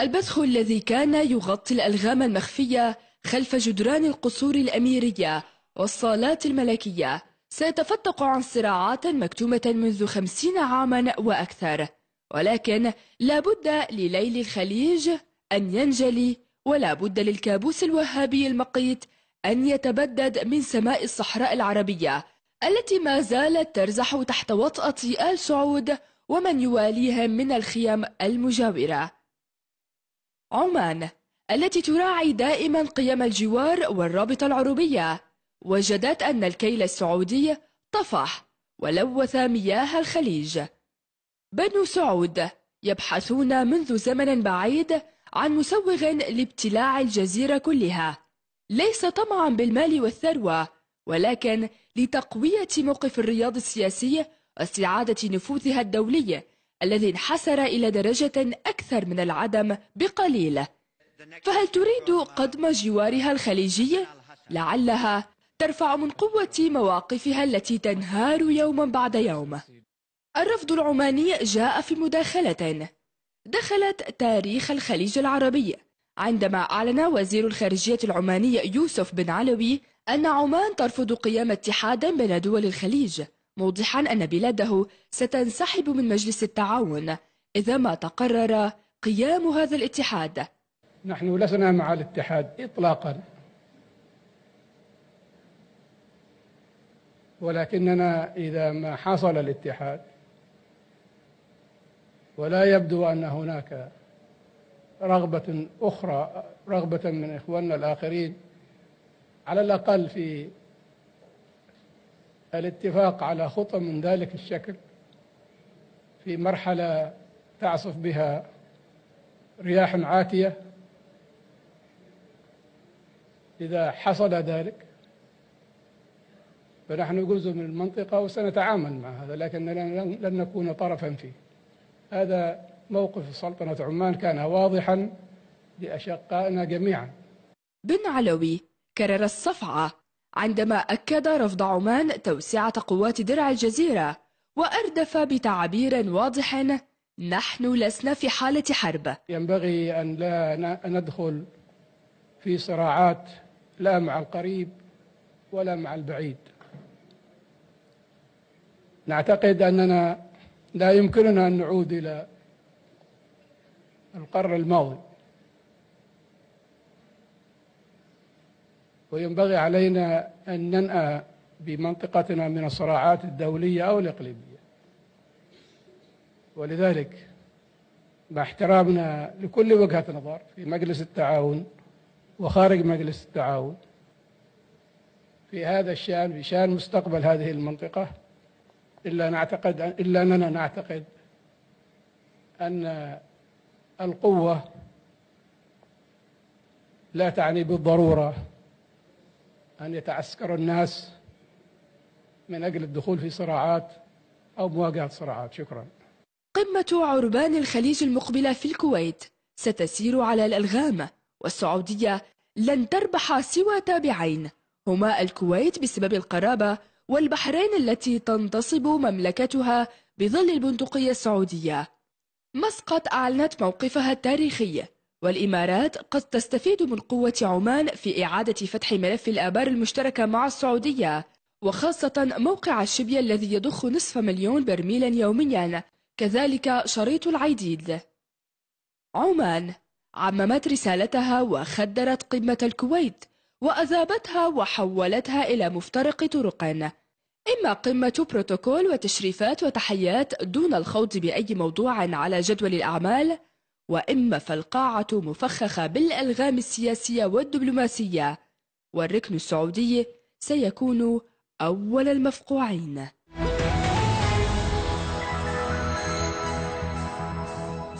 البذخ الذي كان يغطي الألغام المخفية خلف جدران القصور الأميرية والصالات الملكية سيتفتق عن صراعات مكتومة منذ خمسين عاما وأكثر ولكن لا بد لليل الخليج أن ينجلي ولا بد للكابوس الوهابي المقيت أن يتبدد من سماء الصحراء العربية التي ما زالت ترزح تحت وطأة آل سعود ومن يواليهم من الخيام المجاورة عمان التي تراعي دائما قيم الجوار والرابطة العربية وجدت أن الكيل السعودي طفح ولوث مياه الخليج بنو سعود يبحثون منذ زمن بعيد عن مسوغ لابتلاع الجزيرة كلها ليس طمعا بالمال والثروة ولكن لتقوية موقف الرياض السياسي واستعادة نفوذها الدولي الذي انحسر إلى درجة أكثر من العدم بقليل فهل تريد قدم جوارها الخليجي؟ لعلها ترفع من قوة مواقفها التي تنهار يوما بعد يوم الرفض العماني جاء في مداخلة دخلت تاريخ الخليج العربي عندما أعلن وزير الخارجية العماني يوسف بن علوي أن عمان ترفض قيام اتحاد بين دول الخليج موضحا أن بلاده ستنسحب من مجلس التعاون إذا ما تقرر قيام هذا الاتحاد نحن لسنا مع الاتحاد إطلاقا ولكننا إذا ما حصل الاتحاد ولا يبدو أن هناك رغبة أخرى رغبة من إخواننا الآخرين على الأقل في الاتفاق على خطى من ذلك الشكل في مرحلة تعصف بها رياح عاتية إذا حصل ذلك فنحن جزء من المنطقة وسنتعامل مع هذا لكننا لن نكون طرفا فيه هذا موقف سلطنة عمان كان واضحا لأشقائنا جميعا بن علوي كرر الصفعة عندما أكد رفض عمان توسعة قوات درع الجزيرة وأردف بتعبير واضح نحن لسنا في حالة حرب ينبغي أن لا ندخل في صراعات لا مع القريب ولا مع البعيد نعتقد أننا لا يمكننا أن نعود إلى القرن الماضي وينبغي علينا أن ننأى بمنطقتنا من الصراعات الدولية أو الإقليمية ولذلك مع احترامنا لكل وجهة نظر في مجلس التعاون وخارج مجلس التعاون في هذا الشان في شان مستقبل هذه المنطقة إلا نعتقد إلا أننا نعتقد أن القوة لا تعني بالضرورة أن يتعسكر الناس من أجل الدخول في صراعات أو مواجهة صراعات شكرا قمة عربان الخليج المقبلة في الكويت ستسير على الألغام والسعودية لن تربح سوى تابعين هما الكويت بسبب القرابة والبحرين التي تنتصب مملكتها بظل البندقية السعودية مسقط أعلنت موقفها التاريخي والإمارات قد تستفيد من قوة عمان في إعادة فتح ملف الآبار المشتركة مع السعودية وخاصة موقع الشبية الذي يضخ نصف مليون برميلا يوميا كذلك شريط العيديد عمان عممت رسالتها وخدرت قمة الكويت وأذابتها وحولتها إلى مفترق طرق إما قمة بروتوكول وتشريفات وتحيات دون الخوض بأي موضوع على جدول الأعمال وإما فالقاعة مفخخة بالألغام السياسية والدبلوماسية والركن السعودي سيكون أول المفقوعين